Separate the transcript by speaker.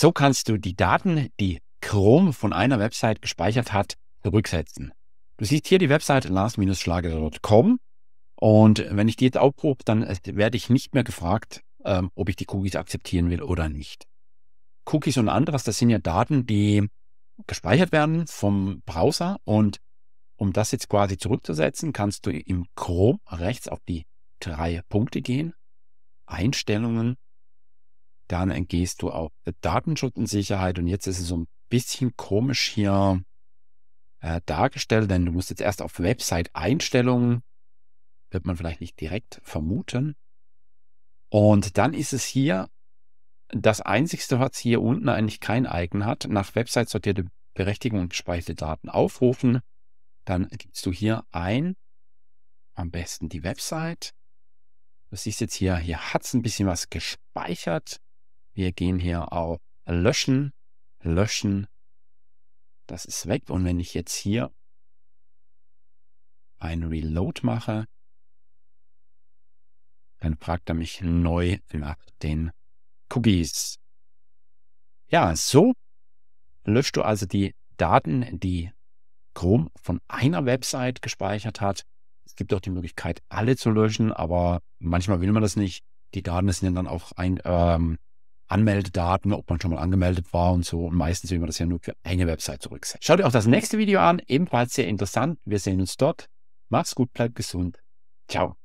Speaker 1: So kannst du die Daten, die Chrome von einer Website gespeichert hat, zurücksetzen. Du siehst hier die Website last schlagercom und wenn ich die jetzt aufprobe, dann äh, werde ich nicht mehr gefragt, ähm, ob ich die Cookies akzeptieren will oder nicht. Cookies und anderes, das sind ja Daten, die gespeichert werden vom Browser und um das jetzt quasi zurückzusetzen, kannst du im Chrome rechts auf die drei Punkte gehen, Einstellungen dann entgehst du auch Datenschutz und Sicherheit. Und jetzt ist es so ein bisschen komisch hier äh, dargestellt, denn du musst jetzt erst auf Website Einstellungen, wird man vielleicht nicht direkt vermuten. Und dann ist es hier das einzigste, was hier unten eigentlich kein Icon hat, nach Website sortierte Berechtigung und gespeicherte Daten aufrufen. Dann gibst du hier ein, am besten die Website. Du siehst jetzt hier, hier hat es ein bisschen was gespeichert. Wir gehen hier auf Löschen, Löschen. Das ist weg. Und wenn ich jetzt hier ein Reload mache, dann fragt er mich neu nach den Cookies. Ja, so löscht du also die Daten, die Chrome von einer Website gespeichert hat. Es gibt auch die Möglichkeit, alle zu löschen, aber manchmal will man das nicht. Die Daten sind dann auch ein, ähm, Anmeldedaten, ob man schon mal angemeldet war und so. Und meistens will man das ja nur für eine Website zurücksetzen. Schaut euch auch das nächste Video an, ebenfalls sehr interessant. Wir sehen uns dort. Macht's gut, bleibt gesund. Ciao.